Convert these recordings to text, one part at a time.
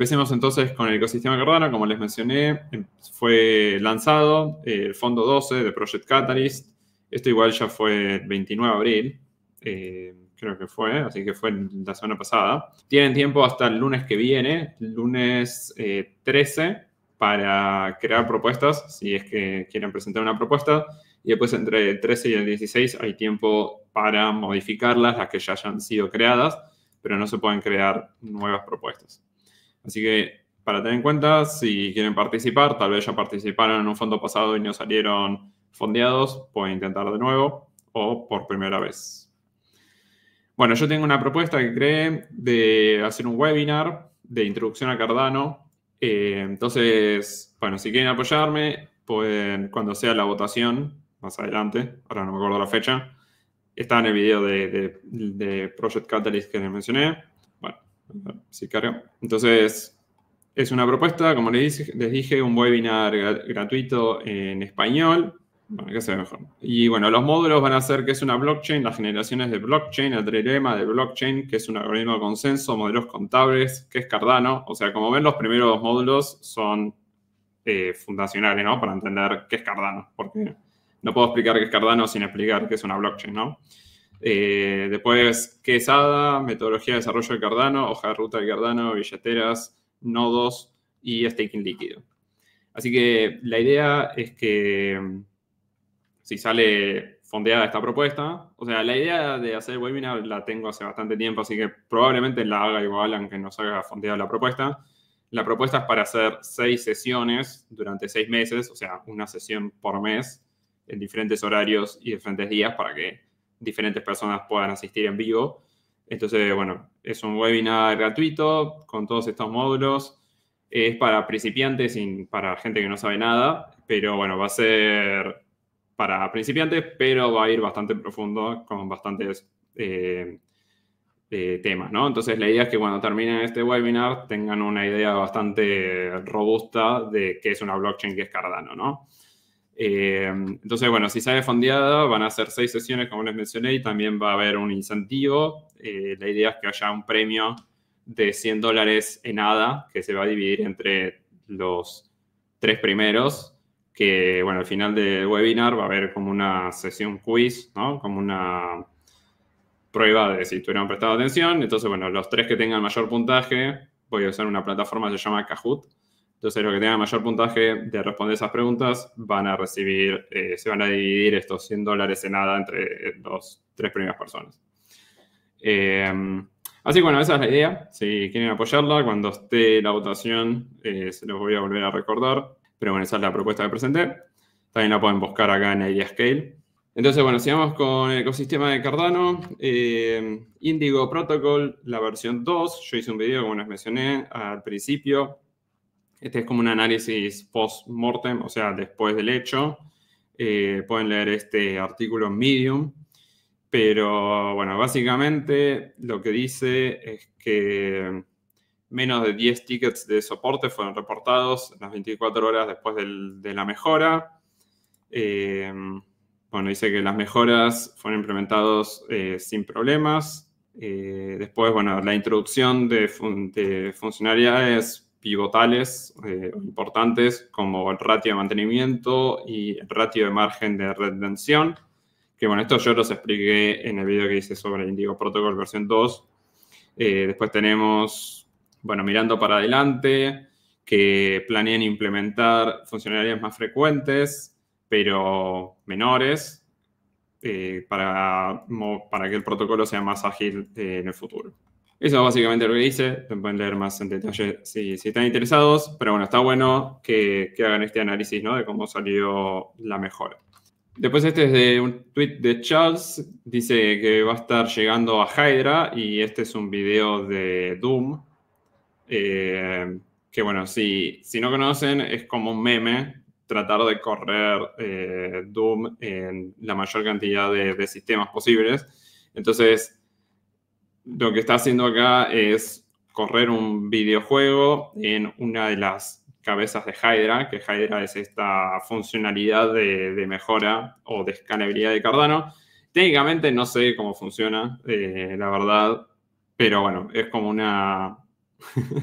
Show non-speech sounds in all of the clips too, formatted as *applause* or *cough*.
Empecemos entonces con el ecosistema Cardano. Como les mencioné, em, fue lanzado eh, el fondo 12 de Project Catalyst. Esto igual ya fue el 29 de abril, eh, creo que fue, así que fue la semana pasada. Tienen tiempo hasta el lunes que viene, lunes 13, eh, para crear propuestas, si es que quieren presentar una propuesta. Y después entre el 13 y el 16 hay tiempo para modificarlas, las que ya hayan sido creadas, pero no se pueden crear nuevas propuestas. Así que para tener en cuenta, si quieren participar, tal vez ya participaron en un fondo pasado y no salieron fondeados, pueden intentar de nuevo o por primera vez. Bueno, yo tengo una propuesta que creé de hacer un webinar de introducción a Cardano. Eh, entonces, bueno, si quieren apoyarme, pueden, cuando sea la votación, más adelante, ahora no me acuerdo la fecha, está en el video de, de Project Catalyst que les mencioné. Sicario. Entonces, es una propuesta, como les dije, les dije un webinar gratuito en español. Y bueno, los módulos van a ser qué es una blockchain, las generaciones de blockchain, el trilema de blockchain, qué es un algoritmo de consenso, modelos contables, qué es Cardano. O sea, como ven, los primeros dos módulos son eh, fundacionales, ¿no? Para entender qué es Cardano, porque no puedo explicar qué es Cardano sin explicar qué es una blockchain, ¿no? Eh, después, Quesada, metodología de desarrollo de Cardano, hoja de ruta de Cardano, billeteras, nodos y staking líquido. Así que la idea es que mm, si sale fondeada esta propuesta, o sea, la idea de hacer webinar la tengo hace bastante tiempo, así que probablemente la haga igual, aunque no salga fondeada la propuesta. La propuesta es para hacer seis sesiones durante seis meses, o sea, una sesión por mes en diferentes horarios y diferentes días para que diferentes personas puedan asistir en vivo. Entonces, bueno, es un webinar gratuito con todos estos módulos. Es para principiantes y para gente que no sabe nada, pero bueno, va a ser para principiantes, pero va a ir bastante profundo con bastantes eh, eh, temas, ¿no? Entonces, la idea es que cuando terminen este webinar tengan una idea bastante robusta de qué es una blockchain, que es Cardano, ¿no? Eh, entonces, bueno, si sale fondeada, van a ser seis sesiones, como les mencioné, y también va a haber un incentivo. Eh, la idea es que haya un premio de 100 dólares en ADA que se va a dividir entre los tres primeros, que, bueno, al final del webinar va a haber como una sesión quiz, ¿no? Como una prueba de si tuvieron prestado atención. Entonces, bueno, los tres que tengan mayor puntaje, voy a usar una plataforma que se llama Kahoot, entonces, los que tengan mayor puntaje de responder esas preguntas van a recibir, eh, se van a dividir estos 100 dólares en nada entre eh, dos, tres primeras personas. Em, así que bueno, esa es la idea. Si quieren apoyarla, cuando esté la votación, eh, se los voy a volver a recordar. Pero bueno, esa es la propuesta que presenté. También la pueden buscar acá en IdeaScale. Entonces, bueno, sigamos con el ecosistema de Cardano. Em, Indigo Protocol, la versión 2. Yo hice un video, como les mencioné al principio, este es como un análisis post-mortem, o sea, después del hecho. Eh, pueden leer este artículo en Medium. Pero bueno, básicamente lo que dice es que menos de 10 tickets de soporte fueron reportados las 24 horas después de la mejora. Eh, bueno, dice que las mejoras fueron implementadas eh, sin problemas. después, bueno, la introducción de, de funcionalidades pivotales eh, importantes como el ratio de mantenimiento y el ratio de margen de retención, que bueno, esto yo los expliqué en el video que hice sobre el Indigo Protocol versión 2. Eh, después tenemos, bueno, mirando para adelante, que planean implementar funcionalidades más frecuentes, pero menores, eh, para que el protocolo sea más ágil en el futuro. Eso es básicamente lo que dice, Pueden leer más en detalle si, están interesados. Pero bueno, está bueno que, hagan este análisis ¿no? de cómo salió la mejora. Después este es de un tweet de Charles, dice que va a estar llegando a Hydra y este es un video de Doom. Eh, que bueno, si, si no conocen, es como un meme tratar de correr eh, Doom en la mayor cantidad de, de sistemas posibles. Entonces, lo que está haciendo acá es correr un videojuego en una de las cabezas de Hydra, que Hydra es esta funcionalidad de, mejora o de escalabilidad de Cardano. Técnicamente no sé cómo funciona, eh, la verdad, pero bueno, es como una... *laughs*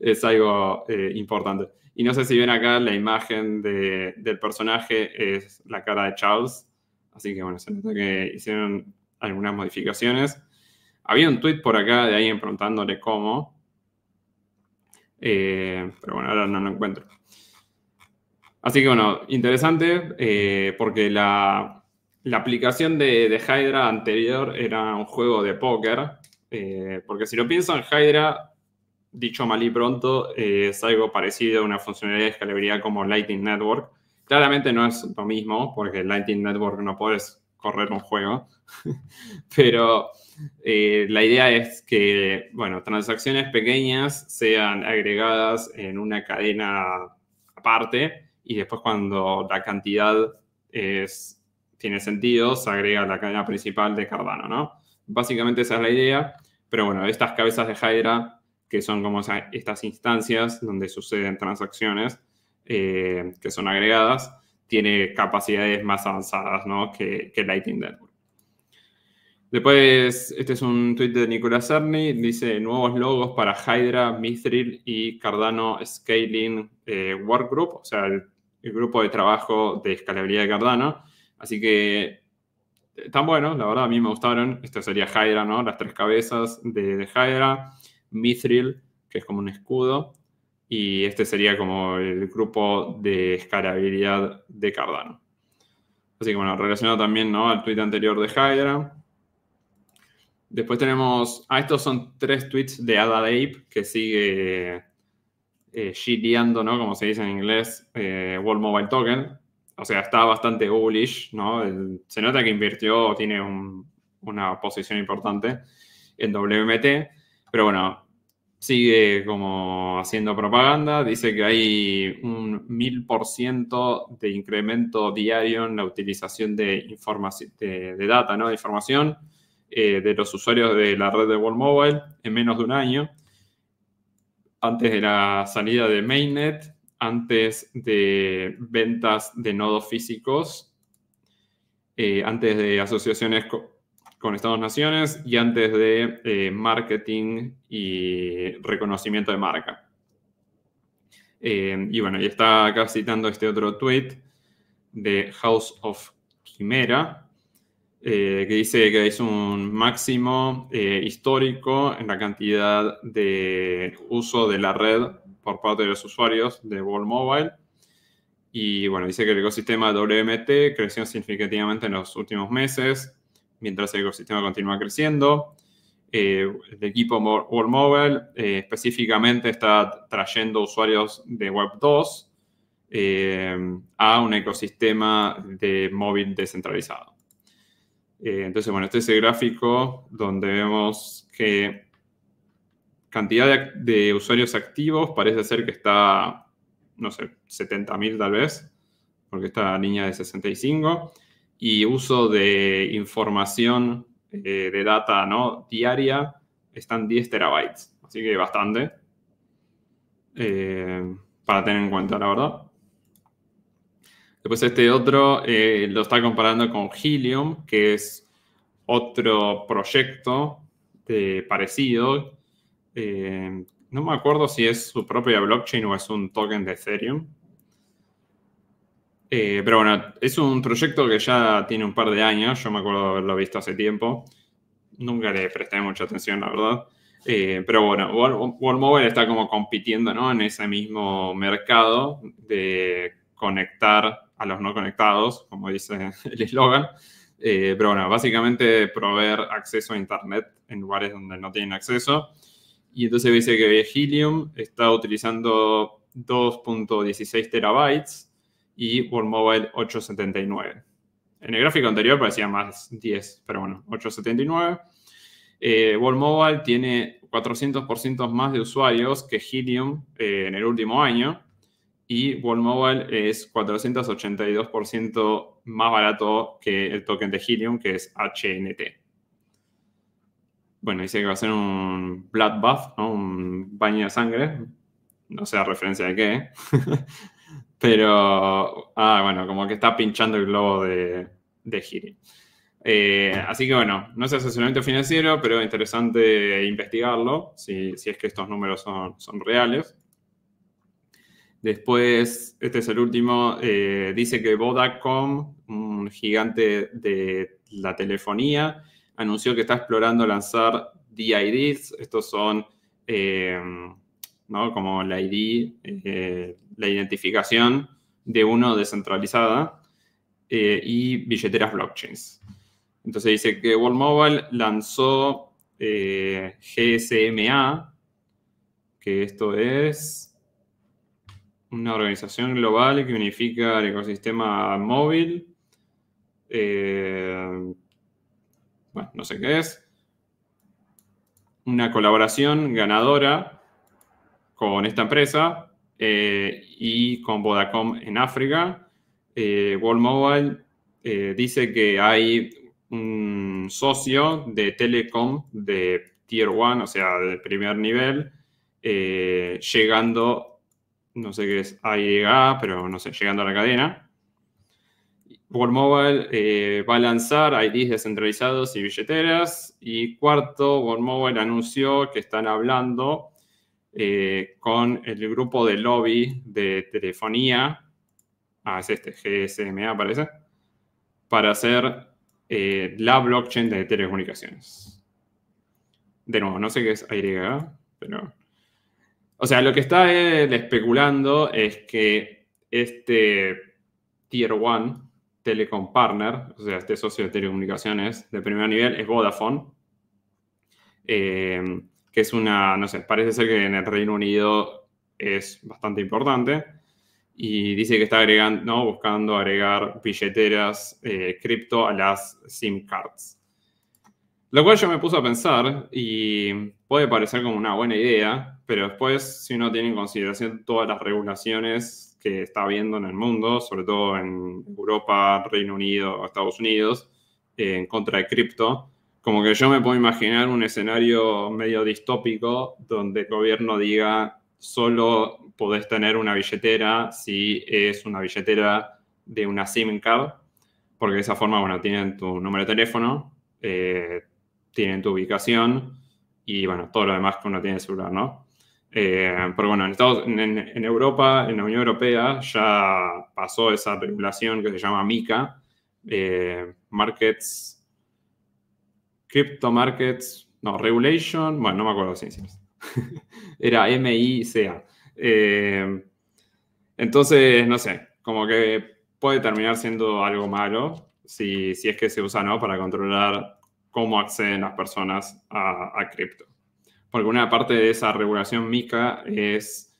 es algo eh, importante. Y no sé si ven acá la imagen del personaje, es la cara de Charles. Así que bueno, se nota que hicieron algunas modificaciones. Había un tweet por acá de alguien preguntándole cómo. Eh, pero bueno, ahora no lo encuentro. Así que bueno, interesante eh, porque la, aplicación de, Hydra anterior era un juego de póker. Eh, porque si lo en Hydra, dicho mal y pronto, es algo parecido a una funcionalidad de escalabilidad como Lightning Network. Claramente no es lo mismo porque Lightning Network no puedes correr un juego. *laughs* Pero eh, la idea es que, bueno, transacciones pequeñas sean agregadas en una cadena aparte y después cuando la cantidad es, tiene sentido, se agrega la cadena principal de Cardano, ¿no? Básicamente esa es la idea. Pero bueno, estas cabezas de Hydra, que son como estas instancias donde suceden transacciones eh, que son agregadas, tiene capacidades más avanzadas ¿no? que, que Lightning Network. Después, este es un tweet de Nicolás Cerny, dice nuevos logos para Hydra, Mithril y Cardano Scaling eh, Workgroup, o sea, el, grupo de trabajo de escalabilidad de Cardano. Así que tan bueno, la verdad a mí me gustaron. Esto sería Hydra, ¿no? Las tres cabezas de, de Hydra, Mithril, que es como un escudo, y este sería como el grupo de escalabilidad de Cardano. Así que bueno, relacionado también ¿no? al tweet anterior de Hydra. Después tenemos, ah, estos son tres tweets de Ada que sigue eh, ¿no? Como se dice en inglés, eh, World Mobile Token. O sea, está bastante bullish, ¿no? se nota que invirtió, tiene una posición importante en WMT. Pero bueno, sigue como haciendo propaganda, dice que hay un mil por ciento de incremento diario en la utilización de, de, data, ¿no? de información eh, de los usuarios de la red de World Mobile en menos de un año, antes de la salida de Mainnet, antes de ventas de nodos físicos, eh, antes de asociaciones con Estados Naciones y antes de eh, marketing y reconocimiento de marca. Eh, y bueno, y está acá citando este otro tweet de House of Chimera eh, que dice que es un máximo histórico en la cantidad de uso de la red por parte de los usuarios de World Mobile. Y bueno, dice que el ecosistema WMT creció significativamente en los últimos meses, mientras el ecosistema continúa creciendo. Eh, el equipo World Mobile eh, específicamente está trayendo usuarios de Web2 eh, a un ecosistema de móvil descentralizado. entonces, bueno, este es el gráfico donde vemos que cantidad de, usuarios activos parece ser que está, no sé, 70.000 tal vez, porque esta línea de 65 y uso de información eh, de data ¿no? diaria están 10 terabytes, así que bastante eh, para tener en cuenta, la verdad. Después este otro eh, lo está comparando con Helium, que es otro proyecto de parecido. no me acuerdo si es su propia blockchain o es un token de Ethereum. Eh, pero bueno, es un proyecto que ya tiene un par de años, yo me acuerdo de haberlo visto hace tiempo. Nunca le presté mucha atención, la verdad. Eh, pero bueno, World Mobile está como compitiendo ¿no? en ese mismo mercado de conectar a los no conectados, como dice *laughs* el eslogan. Eh, pero bueno, básicamente proveer acceso a Internet en lugares donde no tienen acceso. Y entonces dice que Helium está utilizando 2.16 terabytes y World Mobile 879. En el gráfico anterior parecía más 10, pero bueno, 879. Eh, World Mobile tiene 400% más de usuarios que Helium eh, en el último año y World Mobile es 482% más barato que el token de Helium, que es HNT. Bueno, dice que va a ser un bloodbath, un baño de sangre. No sé a referencia de qué. ¿eh? *laughs* Pero, ah, bueno, como que está pinchando el globo de, de Giri. Eh, así que bueno, no es asesoramiento financiero, pero interesante investigarlo, si, es que estos números son, reales. Después, este es el último, eh, dice que Vodacom, un gigante de la telefonía, anunció que está explorando lanzar DIDs. Estos son... Eh, ¿no? Como la ID, eh, la identificación de uno descentralizada eh, y billeteras blockchains. Entonces dice que World Mobile lanzó eh, GSMA, que esto es una organización global que unifica el ecosistema móvil. bueno, no sé qué es. Una colaboración ganadora con esta empresa eh, y con Vodacom en África. Eh, World Mobile eh, dice que hay un socio de Telecom de Tier 1, o sea, de primer nivel, eh, llegando, no sé qué es IEA, pero no sé, llegando a la cadena. World Mobile va a lanzar IDs descentralizados y billeteras. Y cuarto, World Mobile anunció que están hablando eh, con el grupo de lobby de telefonía, ah, es este, GSMA parece, para hacer eh, la blockchain de telecomunicaciones. De nuevo, no sé qué es AYA, pero... O sea, lo que está eh, especulando es que este Tier 1 Telecom Partner, o sea, este socio de telecomunicaciones de primer nivel es Vodafone. Eh, que es una, no sé, parece ser que en el Reino Unido es bastante importante. Y dice que está agregando, ¿no? buscando agregar billeteras eh, cripto a las SIM cards. Lo cual yo me puse a pensar y puede parecer como una buena idea, pero después si uno tiene en consideración todas las regulaciones que está habiendo en el mundo, sobre todo en Europa, Reino Unido, Estados Unidos, en contra de cripto, como que yo me puedo imaginar un escenario medio distópico donde el gobierno diga solo podés tener una billetera si es una billetera de una SIM card, porque de esa forma, bueno, tienen tu número de teléfono, eh, tienen tu ubicación y, bueno, todo lo demás que uno tiene en celular, ¿no? Eh, pero bueno, en, Estados, en, Europa, en la Unión Europea, ya pasó esa regulación que se llama MICA, eh, Markets Crypto Markets, no, Regulation, bueno, no me acuerdo si es, *laughs* Era MICA. Eh, entonces, no sé, como que puede terminar siendo algo malo si, es que se usa, ¿no? Para controlar cómo acceden las personas a, cripto. Porque una parte de esa regulación MICA es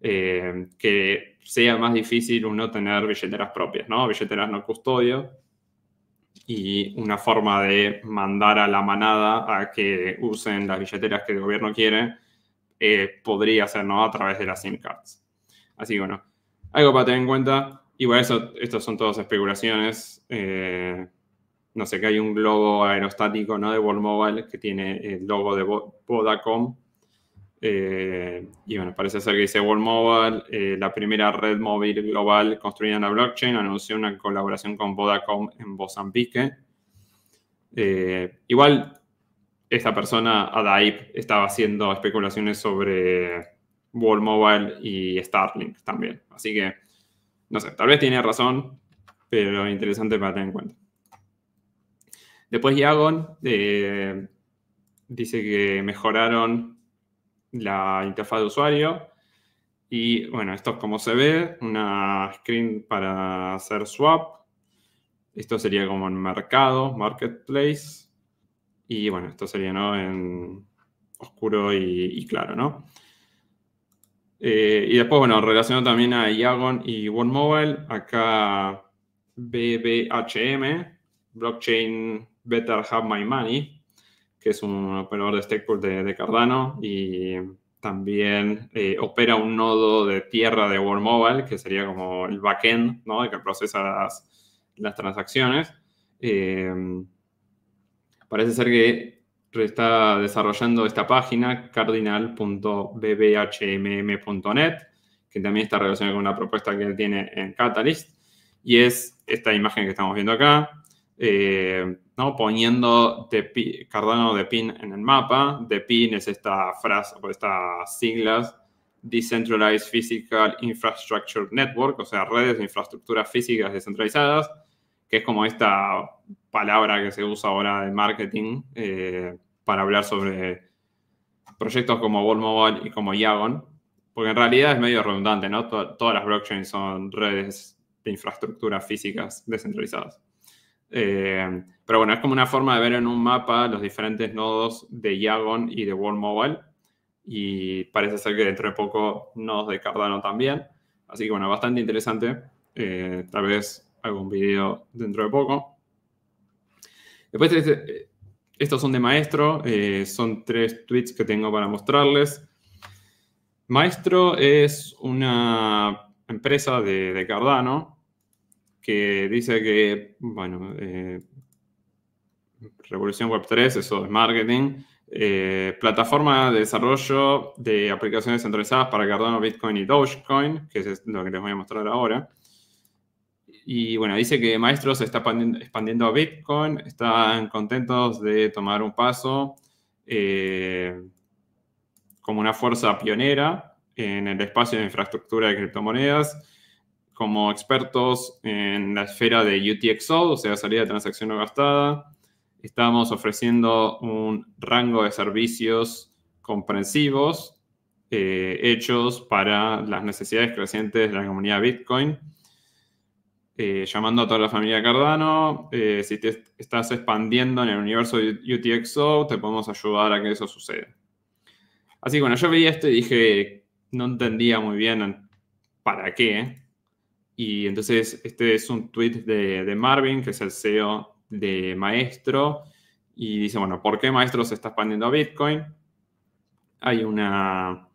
eh, que sea más difícil uno tener billeteras propias, ¿no? Billeteras no custodio y una forma de mandar a la manada a que usen las billeteras que el gobierno quiere eh, podría ser a través de las SIM cards. Así que bueno, algo para tener en cuenta. Y bueno, eso, estos son todas especulaciones. Eh, no sé, que hay un globo aerostático ¿no? de World Mobile que tiene el logo de Vodacom eh, y bueno, parece ser que dice World Mobile, eh, la primera red móvil global construida en la blockchain, anunció una colaboración con Vodacom en Mozambique. Eh, igual, esta persona, Adaip, estaba haciendo especulaciones sobre World Mobile y Starlink también. Así que, no sé, tal vez tiene razón, pero interesante para tener en cuenta. Después, Yagon dice que mejoraron la interfaz de usuario. Y bueno, esto es como se ve, una screen para hacer swap. Esto sería como en mercado, marketplace. Y bueno, esto sería ¿no? en oscuro y, claro, ¿no? Eh, y después, bueno, relacionado también a Yagon y mobile acá BBHM, Blockchain Better Have My Money, que es un operador de stakepool de, Cardano y también eh, opera un nodo de tierra de World Mobile, que sería como el backend, ¿no? El que procesa las, transacciones. Em, parece ser que está desarrollando esta página, cardinal.bbhmm.net, que también está relacionada con una propuesta que él tiene en Catalyst. Y es esta imagen que estamos viendo acá, em, ¿no? Poniendo Cardano de PIN en el mapa. De PIN es esta frase o estas siglas. Decentralized Physical Infrastructure Network, o sea, redes de infraestructuras físicas descentralizadas, que es como esta palabra que se usa ahora de marketing eh, para hablar sobre proyectos como World Mobile y como Yagon, porque en realidad es medio redundante, ¿no? todas las blockchains son redes de infraestructuras físicas descentralizadas. Eh, pero bueno, es como una forma de ver en un mapa los diferentes nodos de Yagon y de World Mobile. Y parece ser que dentro de poco nodos de Cardano también. Así que bueno, bastante interesante. Eh, tal vez algún video dentro de poco. Después, eh, estos son de Maestro. son tres tweets que tengo para mostrarles. Maestro es una empresa de Cardano que dice que, bueno, eh, Revolución Web 3, eso es marketing, eh, plataforma de desarrollo de aplicaciones centralizadas para Cardano, Bitcoin y Dogecoin, que es lo que les voy a mostrar ahora. Y bueno, dice que maestros está expandiendo a Bitcoin, están contentos de tomar un paso eh, como una fuerza pionera en el espacio de infraestructura de criptomonedas como expertos en la esfera de UTXO, o sea, salida de transacción no gastada. Estamos ofreciendo un rango de servicios comprensivos eh, hechos para las necesidades crecientes de la comunidad Bitcoin. Eh, llamando a toda la familia Cardano, eh, si te estás expandiendo en el universo de UTXO, te podemos ayudar a que eso suceda. Así que bueno, yo veía esto y dije, no entendía muy bien para qué, y entonces este es un tweet de, Marvin, que es el CEO de Maestro, y dice, bueno, ¿por qué Maestro se está expandiendo a Bitcoin? Hay una,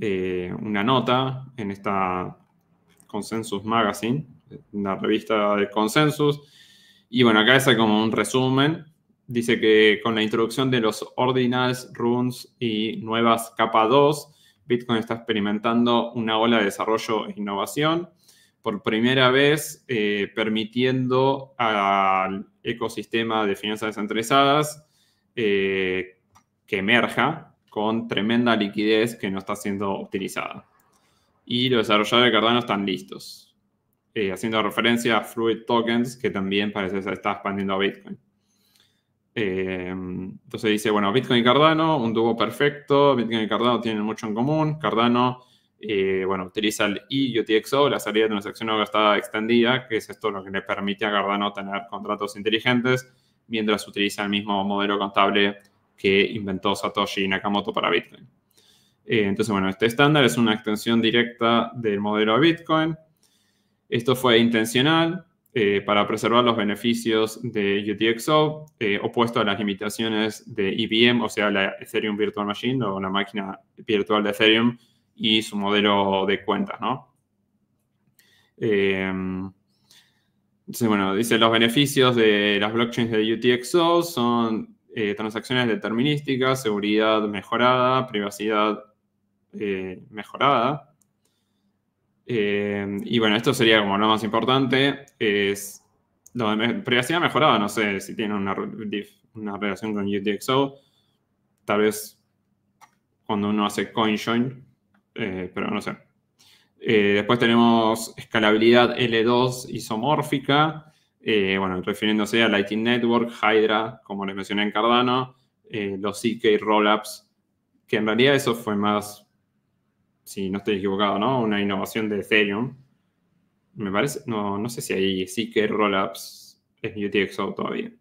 eh, una nota en esta Consensus Magazine, una revista de Consensus, y bueno, acá es como un resumen. Dice que con la introducción de los ordinals, runes y nuevas capa 2, Bitcoin está experimentando una ola de desarrollo e innovación por primera vez eh, permitiendo al ecosistema de finanzas descentralizadas eh, que emerja con tremenda liquidez que no está siendo utilizada. Y los desarrolladores de Cardano están listos, eh, haciendo referencia a Fluid Tokens, que también parece se está expandiendo a Bitcoin. entonces dice, bueno, Bitcoin y Cardano, un tubo perfecto, Bitcoin y Cardano tienen mucho en común, Cardano eh, bueno, utiliza el E-UTXO, la salida de transacción no gastada extendida, que es esto lo que le permite a Gardano tener contratos inteligentes, mientras utiliza el mismo modelo contable que inventó Satoshi Nakamoto para Bitcoin. Eh, entonces, bueno, este estándar es una extensión directa del modelo de Bitcoin. Esto fue intencional eh, para preservar los beneficios de e UTXO, opuesto a las limitaciones de IBM, e o sea, la Ethereum Virtual Machine o la máquina virtual de Ethereum, y su modelo de cuentas, ¿no? Eh, bueno, dice los beneficios de las blockchains de UTXO son eh, transacciones determinísticas, seguridad mejorada, privacidad eh, mejorada. y bueno, esto sería como lo más importante, es lo privacidad mejorada, no sé si tiene una relación con UTXO, tal vez cuando uno hace CoinJoin, eh, pero no sé. Eh, después tenemos escalabilidad L2 isomórfica, eh, bueno, refiriéndose a Lightning Network, Hydra, como les mencioné en Cardano, los CK Rollups, que en realidad eso fue más, si no estoy equivocado, ¿no? Una innovación de Ethereum. Me parece, no, sé si hay CK Rollups en UTXO todavía.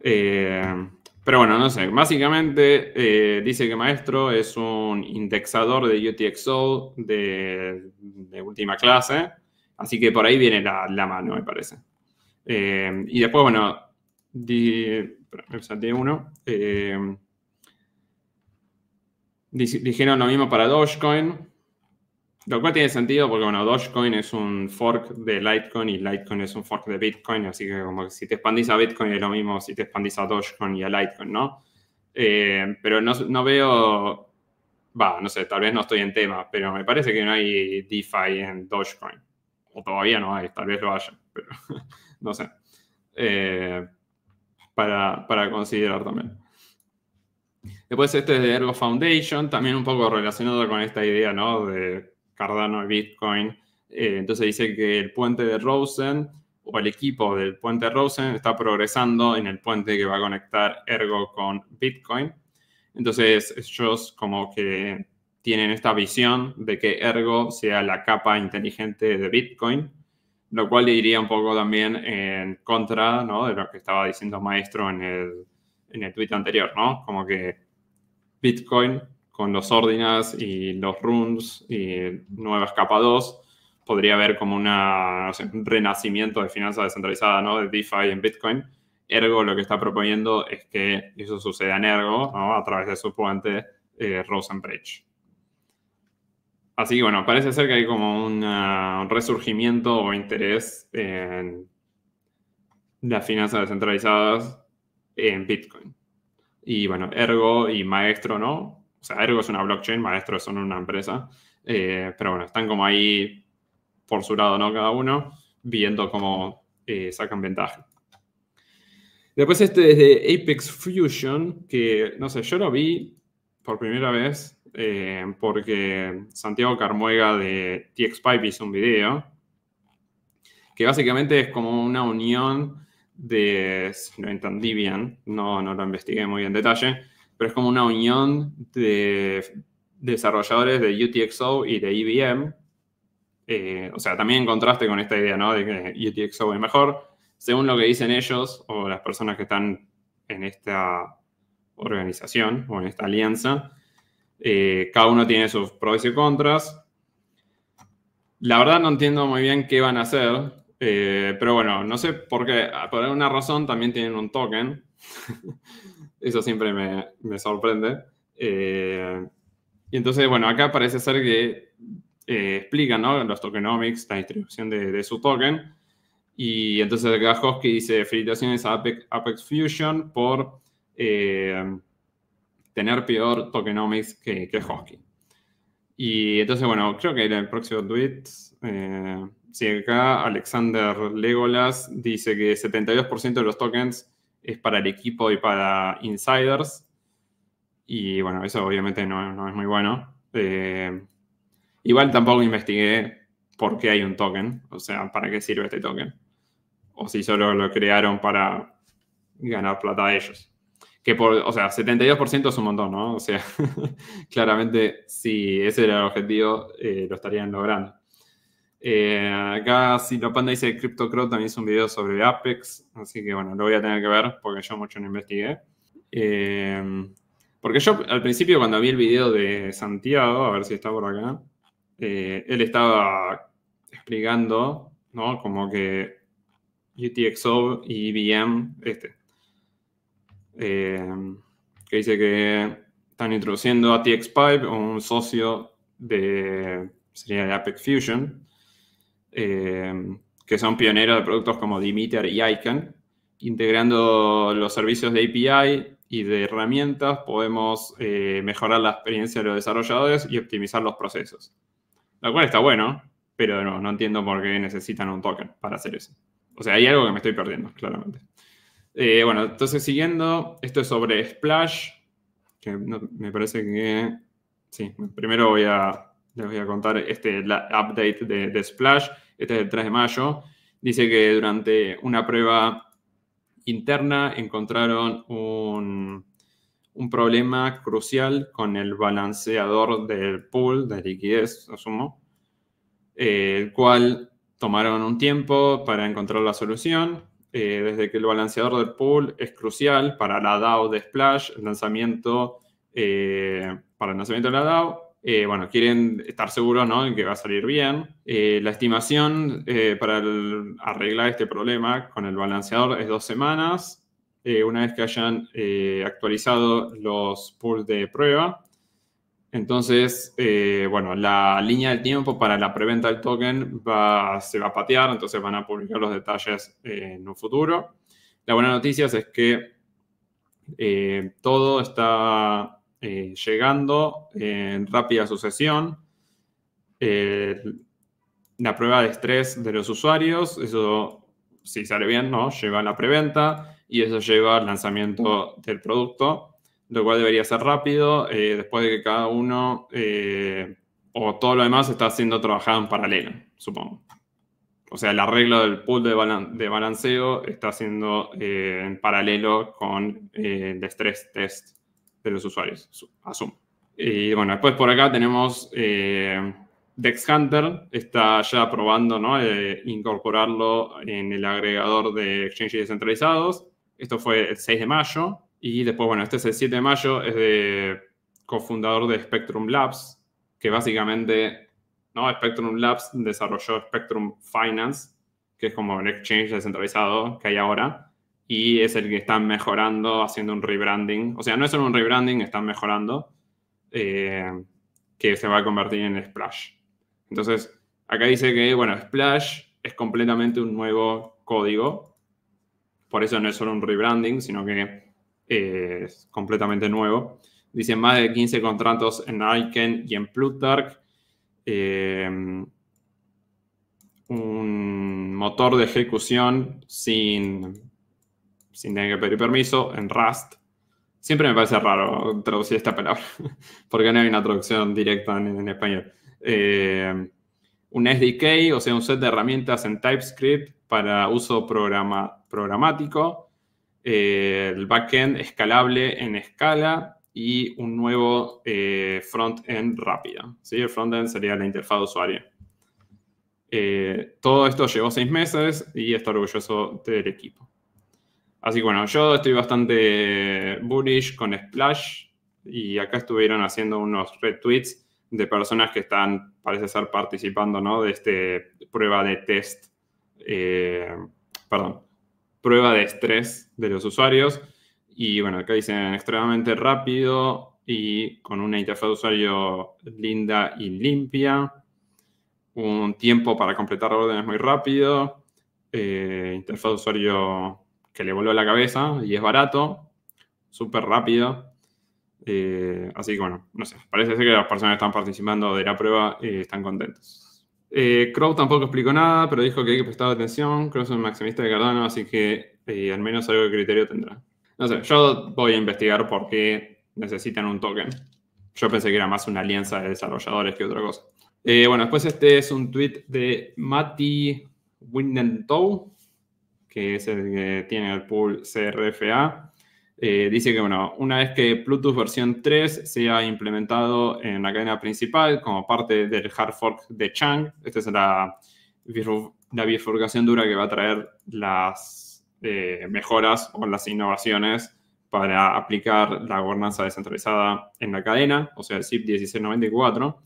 Eh, pero bueno, no sé. Básicamente eh, dice que Maestro es un indexador de UTXO de, de última clase. Así que por ahí viene la, mano, me parece. Eh, y después, bueno, di, uno. Eh, dijeron lo mismo para Dogecoin. Lo cual tiene sentido porque, bueno, Dogecoin es un fork de Litecoin y Litecoin es un fork de Bitcoin, así que como que si te expandís a Bitcoin es lo mismo si te expandís a Dogecoin y a Litecoin, ¿no? Eh, pero no, veo, va, no sé, tal vez no estoy en tema, pero me parece que no hay DeFi en Dogecoin. O todavía no hay, tal vez lo haya, pero *laughs* no sé. Eh, para, para considerar también. Después este es de Ergo Foundation, también un poco relacionado con esta idea, ¿no? De Cardano y Bitcoin. Eh, entonces dice que el puente de Rosen o el equipo del puente Rosen está progresando en el puente que va a conectar Ergo con Bitcoin. Entonces ellos como que tienen esta visión de que Ergo sea la capa inteligente de Bitcoin, lo cual diría un poco también en contra de lo que estaba diciendo Maestro en el, en tweet anterior, ¿no? Como que Bitcoin con los órdenes y los runes y nuevas capa 2, podría haber como un renacimiento de finanzas descentralizadas, ¿no? De DeFi en Bitcoin. Ergo lo que está proponiendo es que eso suceda en Ergo, ¿no? A través de su puente eh, Rosenbridge. Así que bueno, parece ser que hay como un resurgimiento o interés en las finanzas descentralizadas en Bitcoin. Y bueno, Ergo y Maestro, ¿no? o sea, Ergo es una blockchain, maestros son una empresa, eh, pero bueno, están como ahí por su lado, ¿no? Cada uno, viendo cómo eh, sacan ventaja. Después este es de Apex Fusion, que no sé, yo lo vi por primera vez eh, porque Santiago Carmuega de TXPipe hizo un video que básicamente es como una unión de, si lo entendí bien, no, no lo investigué muy en detalle, pero es como una unión de desarrolladores de UTXO y de IBM. E eh, o sea, también en contraste con esta idea, ¿no? De que UTXO es mejor. Según lo que dicen ellos o las personas que están en esta organización o en esta alianza, eh, cada uno tiene sus pros y contras. La verdad no entiendo muy bien qué van a hacer, eh, pero bueno, no sé por qué, por alguna razón también tienen un token. *laughs* Eso siempre me, sorprende. Eh, y entonces, bueno, acá parece ser que eh, explican ¿no? los tokenomics, la distribución de, su token. Y entonces acá Hosky dice, felicitaciones a Apex, Fusion por eh, tener peor tokenomics que, que Hosky. Y entonces, bueno, creo que el próximo tweet. Eh, acá Alexander Legolas dice que 72% de los tokens es para el equipo y para insiders. Y bueno, eso obviamente no, es muy bueno. Eh, igual tampoco investigué por qué hay un token, o sea, para qué sirve este token. O si solo lo crearon para ganar plata a ellos. Que por, o sea, 72% es un montón, ¿no? O sea, *laughs* claramente si ese era el objetivo, eh, lo estarían logrando. Eh, acá lo Panda dice que CryptoCrow también hizo un video sobre Apex, así que bueno, lo voy a tener que ver porque yo mucho no investigué. Eh, porque yo al principio cuando vi el video de Santiago, a ver si está por acá, eh, él estaba explicando, Como que UTXO y IBM, este, eh, que dice que están introduciendo a Pipe, un socio de, sería de Apex Fusion, Em, que son pioneros de productos como Dimeter y ICANN. Integrando los servicios de API y de herramientas, podemos eh, mejorar la experiencia de los desarrolladores y optimizar los procesos. Lo cual está bueno, pero no, entiendo por qué necesitan un token para hacer eso. O sea, hay algo que me estoy perdiendo, claramente. Eh, bueno, entonces siguiendo, esto es sobre Splash, que me parece que... Sí, primero voy a les voy a contar este la update de, Splash, este es el 3 de mayo, dice que durante una prueba interna encontraron un, problema crucial con el balanceador del pool de liquidez, asumo, eh, el cual tomaron un tiempo para encontrar la solución. Eh, desde que el balanceador del pool es crucial para la DAO de Splash, el lanzamiento, eh, para el lanzamiento de la DAO, eh, bueno, quieren estar seguros ¿no? que va a salir bien. Eh, la estimación eh, para arreglar este problema con el balanceador es dos semanas. una vez que hayan actualizado los pools de prueba. Entonces, bueno, la línea de tiempo para la preventa del token se va a patear, entonces van a publicar los detalles en un futuro. La buena noticia es que todo está eh, llegando eh, en rápida sucesión. Eh, la prueba de estrés de los usuarios, eso si sale bien, ¿no? Lleva a la preventa y eso lleva al lanzamiento del producto, lo cual debería ser rápido después de que cada uno o todo lo demás está siendo trabajado en paralelo, supongo. O sea, la regla del pool de, balanceo está siendo en paralelo con el estrés test de los usuarios, asumo. Y bueno, después por acá tenemos eh, Dex Hunter, está ya probando ¿no? Eh, incorporarlo en el agregador de exchanges descentralizados. Esto fue el 6 de mayo. Y después, bueno, este es el 7 de mayo, es de cofundador de Spectrum Labs, que básicamente, ¿no? Spectrum Labs desarrolló Spectrum Finance, que es como el exchange descentralizado que hay ahora y es el que están mejorando, haciendo un rebranding. O sea, no es solo un rebranding, están mejorando, eh, que se va a convertir en Splash. Entonces, acá dice que, bueno, Splash es completamente un nuevo código. Por eso no es solo un rebranding, sino que eh, es completamente nuevo. Dicen más de 15 contratos en Icon y en Plutark, eh, un motor de ejecución sin sin tener que pedir permiso, en Rust. Siempre me parece raro traducir esta palabra, *laughs* porque no hay una traducción directa en, español. Eh, un SDK, o sea, un set de herramientas en TypeScript para uso programático, eh, el backend escalable en escala y un nuevo eh, front rápido. ¿sí? El frontend sería la interfaz de usuario. Eh, todo esto llevó seis meses y estoy orgulloso del equipo. Así que bueno, yo estoy bastante bullish con Splash y acá estuvieron haciendo unos retweets de personas que están, parece estar participando ¿no? de este prueba de test, eh, perdón, prueba de estrés de los usuarios. Y bueno, acá dicen extremadamente rápido y con una interfaz de usuario linda y limpia. Un tiempo para completar órdenes muy rápido. Eh, interfaz de usuario que le voló la cabeza y es barato, súper rápido. Eh, así que bueno, no sé, parece ser que las personas que están participando de la prueba eh, están contentos. Eh, Crow tampoco explicó nada, pero dijo que hay que prestar atención. Crow es un maximista de Cardano, así que al menos algo de criterio tendrá. No sé, yo voy a investigar por qué necesitan un token. Yo pensé que era más una alianza de desarrolladores que otra cosa. bueno, después este es un tweet de Mati Windentow, que es el que tiene el pool CRFA. Eh, dice que, bueno, una vez que Bluetooth versión 3 sea implementado en la cadena principal como parte del hard fork de Chang, esta es la, bifurcación dura que va a traer las eh, mejoras o las innovaciones para aplicar la gobernanza descentralizada en la cadena, o sea, el SIP 1694.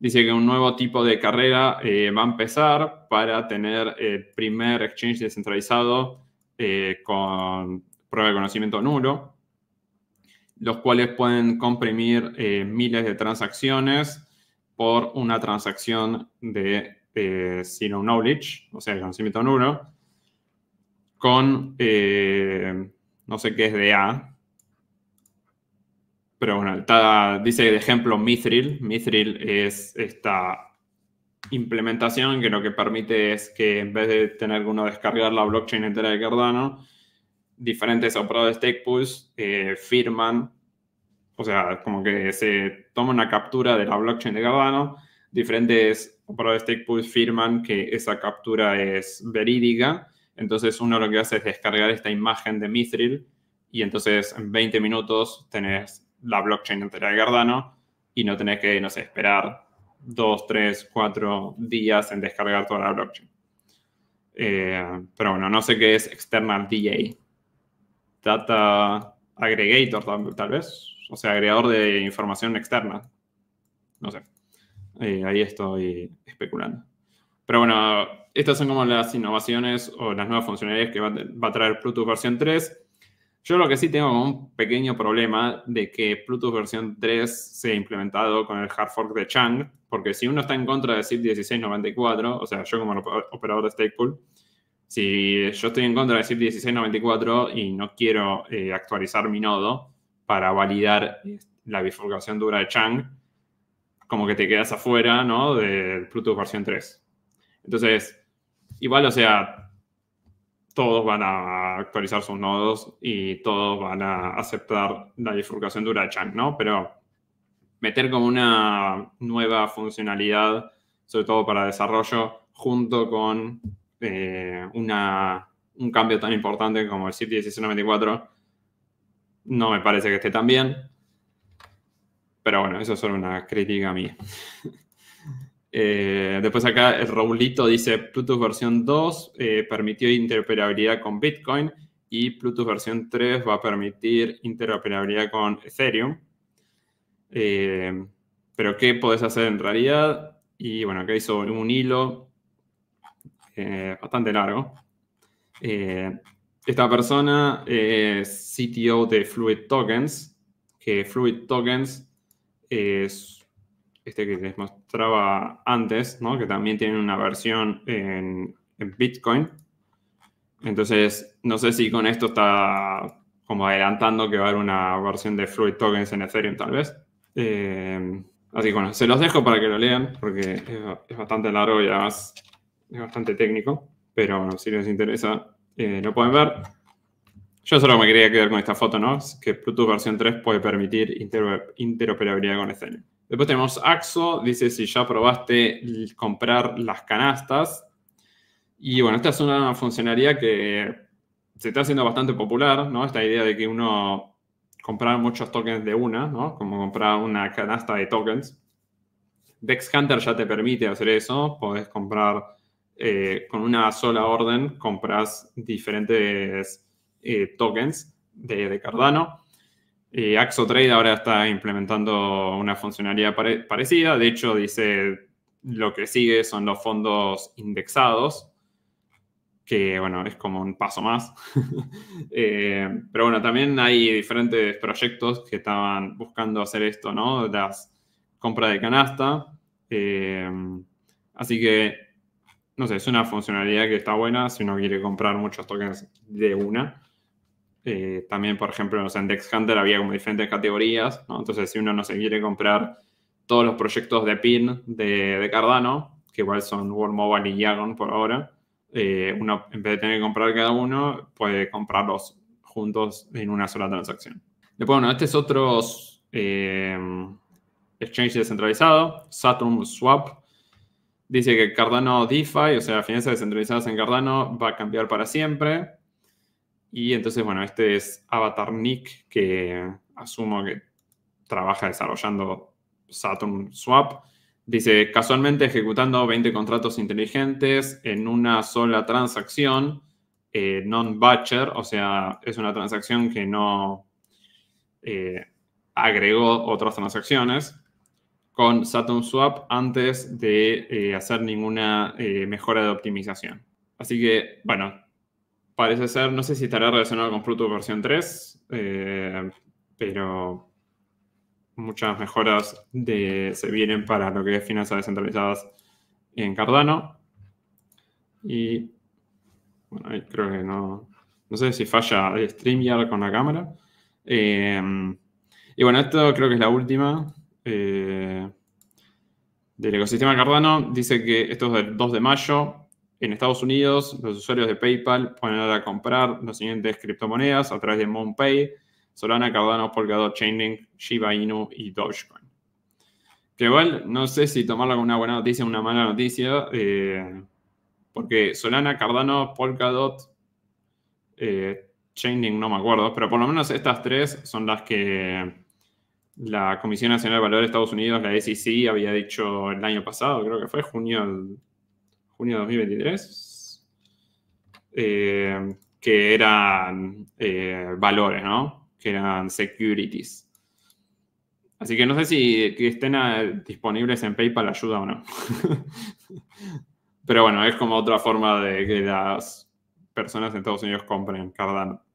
Dice que un nuevo tipo de carrera eh, va a empezar para tener el eh, primer exchange descentralizado eh, con prueba de conocimiento nulo, los cuales pueden comprimir miles de transacciones por una transacción de zero knowledge, o sea, conocimiento nulo, con no sé qué es de A. Pero bueno, dice de ejemplo Mithril. Mithril es esta implementación que lo que permite es que en vez de tener que uno descargar la blockchain entera de Cardano, diferentes operadores stake pools eh, firman, o sea, como que se toma una captura de la blockchain de Cardano, diferentes operadores stake pools firman que esa captura es verídica, entonces uno lo que hace es descargar esta imagen de Mithril y entonces en 20 minutos tenés la blockchain entera de Cardano y no tenés que, no sé, esperar dos, tres, cuatro días en descargar toda la blockchain. Eh, pero bueno, no sé qué es external DA. Data aggregator tal, vez. O sea, agregador de información externa. No sé. Eh, ahí estoy especulando. Pero bueno, estas son como las innovaciones o las nuevas funcionalidades que va, a traer bluetooth versión 3. Yo lo que sí tengo un pequeño problema de que Plutus versión 3 sea implementado con el hard fork de Chang, porque si uno está en contra de SIP 1694, o sea, yo como operador de Stakepool, si yo estoy en contra de SIP 1694 y no quiero eh, actualizar mi nodo para validar eh, la bifurcación dura de Chang, como que te quedas afuera, ¿no? De Plutus versión 3. Entonces, igual, o sea, todos van a actualizar sus nodos y todos van a aceptar la bifurcación de Urachang, ¿no? Pero meter como una nueva funcionalidad, sobre todo para desarrollo, junto con eh, un cambio tan importante como el CIP 1694, no me parece que esté tan bien. Pero bueno, eso es solo una crítica mía. *laughs* Eh, después acá el Raulito dice, Plutus versión 2 eh, permitió interoperabilidad con Bitcoin y Bluetooth versión 3 va a permitir interoperabilidad con Ethereum. Eh, pero ¿qué podés hacer en realidad? Y bueno, acá hizo un hilo bastante largo. esta persona es CTO de Fluid Tokens, que Fluid Tokens es este que les mostraba antes, ¿no? que también tienen una versión en, Bitcoin. Entonces, no sé si con esto está como adelantando que va a haber una versión de Fluid Tokens en Ethereum, tal vez. Eh, así que bueno, se los dejo para que lo lean, porque es, bastante largo y además es bastante técnico. Pero bueno, si les interesa, eh, lo pueden ver. Yo solo me quería quedar con esta foto, ¿no? que Bluetooth versión 3 puede permitir interoperabilidad con Ethereum. Después tenemos Axo, dice si ya probaste comprar las canastas. Y bueno, esta es una funcionalidad que se está haciendo bastante popular, ¿no? Esta idea de que uno comprar muchos tokens de una, ¿no? Como comprar una canasta de tokens. Dex Hunter ya te permite hacer eso, podés comprar eh, con una sola orden, compras diferentes eh, tokens de Cardano. AXO Trade ahora está implementando una funcionalidad parecida. De hecho, dice lo que sigue son los fondos indexados, que bueno, es como un paso más. *laughs* Eh, pero bueno, también hay diferentes proyectos que estaban buscando hacer esto, ¿no? Las compras de canasta. Eh, así que, no sé, es una funcionalidad que está buena si uno quiere comprar muchos tokens de una. Eh, también, por ejemplo, en Dex Hunter había como diferentes categorías, Entonces, si uno no se quiere comprar todos los proyectos de PIN de, Cardano, que igual son World Mobile y Yagon por ahora, eh, uno, en vez de tener que comprar cada uno, puede comprarlos juntos en una sola transacción. Después, bueno, este es otro eh, exchange descentralizado, Saturn Swap. Dice que Cardano DeFi, o sea, finanzas descentralizadas en Cardano, va a cambiar para siempre y entonces, bueno, este es Avatar Nick, que asumo que trabaja desarrollando Saturn Swap. Dice, casualmente ejecutando 20 contratos inteligentes en una sola transacción, eh, non-batcher, o sea, es una transacción que no eh, agregó otras transacciones con Saturn Swap antes de eh, hacer ninguna mejora de optimización. Así que, bueno, parece ser, no sé si estará relacionado con Pluto versión 3, eh, pero muchas mejoras de, se vienen para lo que es finanzas descentralizadas en Cardano. Y bueno, ahí creo que no, no sé si falla el StreamYard con la cámara. Eh, y bueno, esto creo que es la última eh, del ecosistema Cardano. Dice que esto es del 2 de mayo. En Estados Unidos, los usuarios de PayPal pueden ahora comprar las siguientes criptomonedas a través de MonPay, Solana, Cardano, Polkadot, Chainlink, Shiba Inu y Dogecoin. Que igual no sé si tomarlo como una buena noticia o una mala noticia, eh, porque Solana, Cardano, Polkadot, eh, Chainlink no me acuerdo, pero por lo menos estas tres son las que la Comisión Nacional de Valores de Estados Unidos, la SEC, había dicho el año pasado, creo que fue junio junio de 2023, eh, que eran eh, valores, ¿no? Que eran securities. Así que no sé si estén disponibles en PayPal ayuda o no. *laughs* Pero bueno, es como otra forma de que las personas en Estados Unidos compren Cardano.